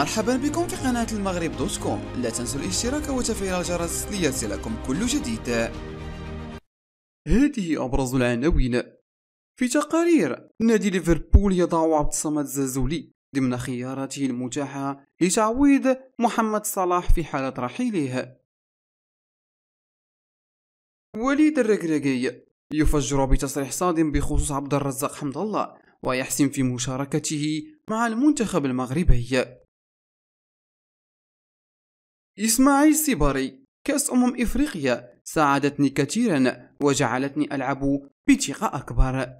مرحبا بكم في قناة المغرب دوت كوم لا تنسوا الاشتراك وتفعيل الجرس ليصلكم كل جديد هذه أبرز العناوين في تقارير نادي ليفربول يضع عبد الصمد زازولي ضمن خياراته المتاحة لتعويض محمد صلاح في حالة رحيله وليد الركراكي يفجر بتصريح صادم بخصوص عبد الرزاق حمد الله ويحسن في مشاركته مع المنتخب المغربي إسماعيل سيباري كأس أمم إفريقيا ساعدتني كثيرا وجعلتني ألعب بثقة أكبر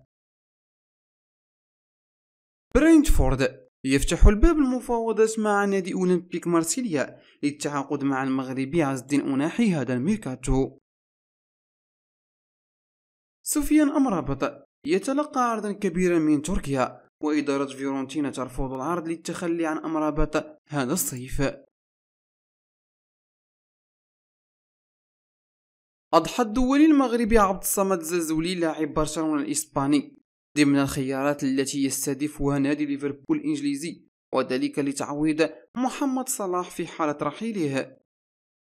برينتفورد يفتح الباب المفاوضات مع نادي أولمبيك مارسيليا للتعاقد مع المغربي عز الدين أناحي هذا الميركاتو سفيان أمرابط يتلقى عرضا كبيرا من تركيا وإدارة فيورنتينا ترفض العرض للتخلي عن أمرابط هذا الصيف أضحى الدولي المغربي عبد الصمد زازولي لاعب برشلونة الإسباني ضمن الخيارات التي يستهدفها نادي ليفربول الإنجليزي وذلك لتعويض محمد صلاح في حالة رحيله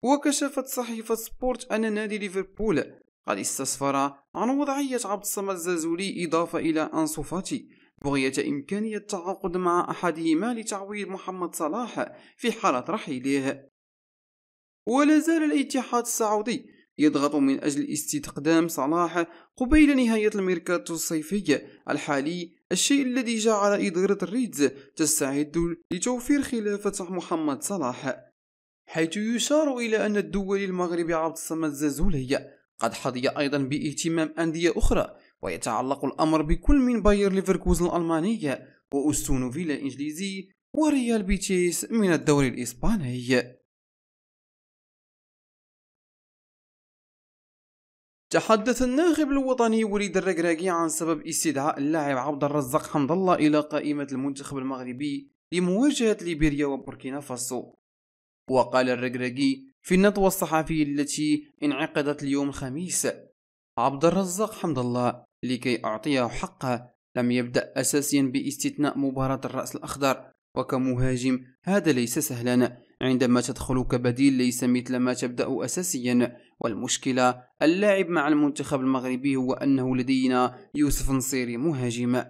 وكشفت صحيفة سبورت أن نادي ليفربول قد استسفر عن وضعية عبد الصمد زازولي إضافة إلى انصفاتي فاتي بغية إمكانية التعاقد مع أحدهما لتعويض محمد صلاح في حالة رحيله ولا زال الاتحاد السعودي يضغط من أجل استقدام صلاح قبيل نهاية الميركاتو الصيفي الحالي الشيء الذي جعل إدارة الريدز تستعد لتوفير خلافة محمد صلاح حيث يشار إلى أن الدولي المغربي عبد الصمد زازولي قد حظي أيضا باهتمام أندية أخرى ويتعلق الأمر بكل من باير ليفركوزن الألمانية وأستون فيلا الإنجليزي وريال بيتيس من الدوري الإسباني تحدث الناخب الوطني وليد الركراكي عن سبب استدعاء اللاعب عبد الرزاق حمد الله إلى قائمة المنتخب المغربي لمواجهة ليبيريا وبوركينا فاسو وقال الركراكي في الندوة الصحفية التي انعقدت اليوم الخميس عبد الرزاق حمد الله لكي أعطيه حقه لم يبدأ أساسيا باستثناء مباراة الرأس الأخضر وكمهاجم هذا ليس سهلا عندما تدخل كبديل ليس مثل ما تبدأ أساسيا والمشكلة اللاعب مع المنتخب المغربي هو أنه لدينا يوسف نصيري مهاجم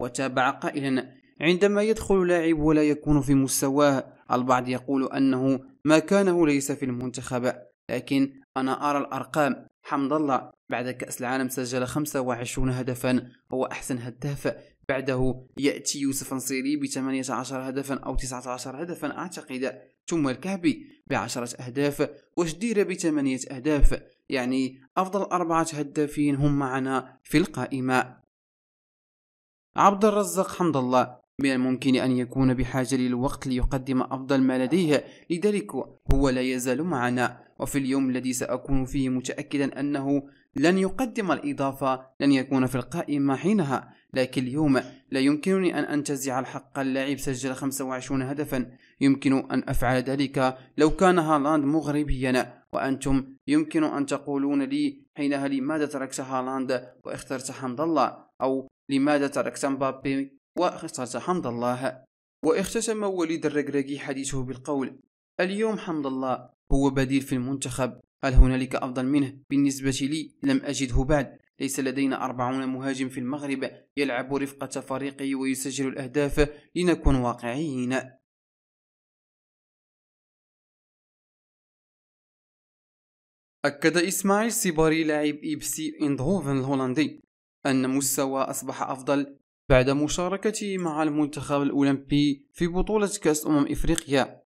وتابع قائلا عندما يدخل لاعب ولا يكون في مستواه البعض يقول أنه مكانه ليس في المنتخب لكن أنا أرى الأرقام حمد الله بعد كأس العالم سجل 25 هدفا هو أحسن هداف بعده يأتي يوسف نصيري ب 18 هدفا أو 19 هدفا أعتقد ثم الكعبي 10 أهداف وشديرة 8 أهداف يعني أفضل أربعة هدافين هم معنا في القائمة عبد الرزاق حمد الله من الممكن أن يكون بحاجة للوقت ليقدم أفضل ما لديه لذلك هو لا يزال معنا وفي اليوم الذي سأكون فيه متأكدا أنه لن يقدم الإضافة لن يكون في القائمة حينها لكن اليوم لا يمكنني أن أنتزع الحق اللاعب سجل 25 هدفا يمكن أن أفعل ذلك لو كان هالاند مغربيا وأنتم يمكن أن تقولون لي حينها لماذا تركت هالاند واخترت حمد الله أو لماذا تركت مبابي واختصرت حمد الله واختتم وليد الرقراقي حديثه بالقول اليوم حمد الله هو بديل في المنتخب هل هنالك أفضل منه؟ بالنسبة لي لم أجده بعد ليس لدينا أربعون مهاجم في المغرب يلعب رفقة فريقه ويسجل الأهداف لنكون واقعيين أكد إسماعيل سيباري لاعب إيبسي إندهوفن الهولندي أن مستوى أصبح أفضل بعد مشاركته مع المنتخب الأولمبي في بطولة كأس أمم إفريقيا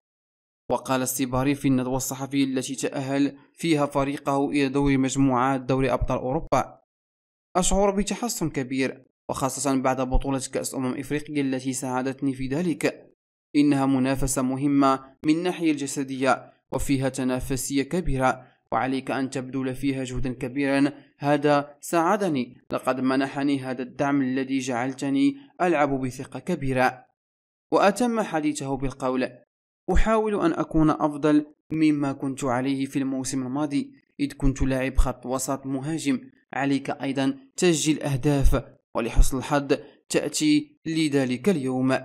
وقال السيباري في الندوة الصحفية التي تأهل فيها فريقه إلى دور مجموعات دوري أبطال أوروبا أشعر بتحسن كبير وخاصة بعد بطولة كأس أمم إفريقيا التي ساعدتني في ذلك إنها منافسة مهمة من الناحية الجسدية وفيها تنافسية كبيرة وعليك أن تبذل فيها جهدا كبيرا هذا ساعدني لقد منحني هذا الدعم الذي جعلتني ألعب بثقة كبيرة وأتم حديثه بالقول أحاول أن أكون أفضل مما كنت عليه في الموسم الماضي إذ كنت لاعب خط وسط مهاجم عليك أيضا تسجيل أهداف ولحسن الحظ تأتي لذلك اليوم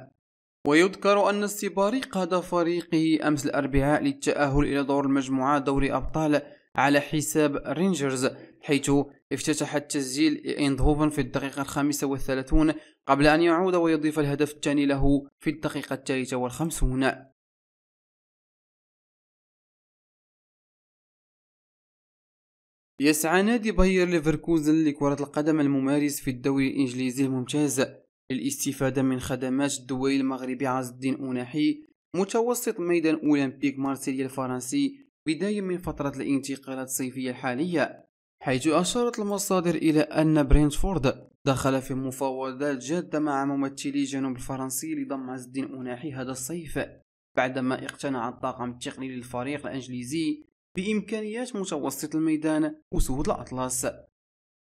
ويذكر أن السباري قاد فريقه أمس الأربعاء للتأهل إلى دور المجموعات دوري أبطال على حساب رينجرز حيث افتتح التسجيل ايندهوفن في الدقيقة الخامسة والثلاثون قبل أن يعود ويضيف الهدف الثاني له في الدقيقة الثالثة والخمسون يسعى نادي باير ليفركوزن لكرة القدم الممارس في الدوري الإنجليزي الممتاز للاستفادة من خدمات الدولي المغربي عز الدين أوناحي متوسط ميدان أولمبيك مارسيليا الفرنسي بداية من فترة الانتقالات الصيفية الحالية حيث أشارت المصادر إلى أن برينتفورد دخل في مفاوضات جادة مع ممثلي جنوب الفرنسي لضم عز الدين أوناحي هذا الصيف بعدما اقتنع الطاقم التقني للفريق الإنجليزي بإمكانيات متوسط الميدان وسود الأطلس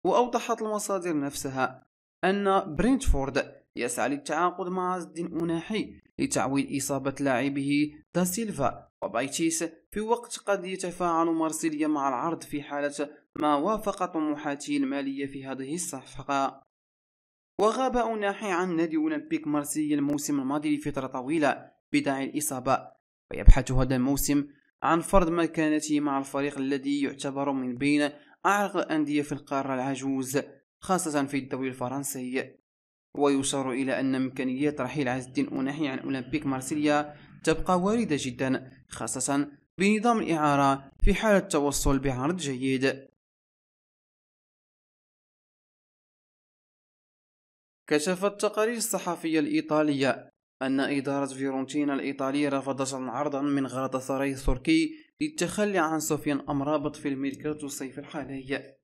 وأوضحت المصادر نفسها أن برينتفورد يسعى للتعاقد مع عز الدين أناحي لتعويض إصابة لاعبه دا سيلفا وبايتيس في وقت قد يتفاعل مارسيليا مع العرض في حالة ما وافق طموحاته المالية في هذه الصفقة وغاب أناحي عن نادي أولمبيك مارسيليا الموسم الماضي لفترة طويلة بداعي الإصابة ويبحث هذا الموسم عن فرض مكانته مع الفريق الذي يعتبر من بين أعرق الأندية في القارة العجوز خاصة في الدوري الفرنسي ويشار إلى أن إمكانيات رحيل عز الدين أوناحي عن أولمبيك مارسيليا تبقى واردة جدا خاصة بنظام الإعارة في حال التوصل بعرض جيد كشفت التقارير الصحفية الإيطالية أن إدارة فيرونتينا الإيطالية رفضت عرضا من غلطة سراي التركي للتخلي عن سفيان أمرابط في الميركاتو الصيف الحالي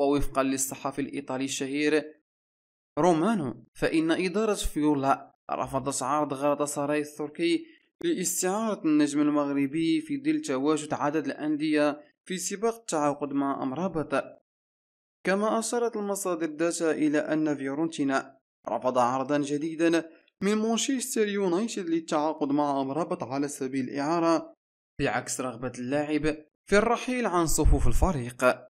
ووفقا للصحفي الإيطالي الشهير رومانو فإن إدارة فيولا رفضت عرض غلطة سراي التركي لاستعارة النجم المغربي في ظل تواجد عدد الأندية في سباق التعاقد مع أمرابط كما أشارت المصادر ذات إلى أن فيورنتينا رفض عرضا جديدا من مانشستر يونايتد للتعاقد مع أمرابط على سبيل الإعارة بعكس رغبة اللاعب في الرحيل عن صفوف الفريق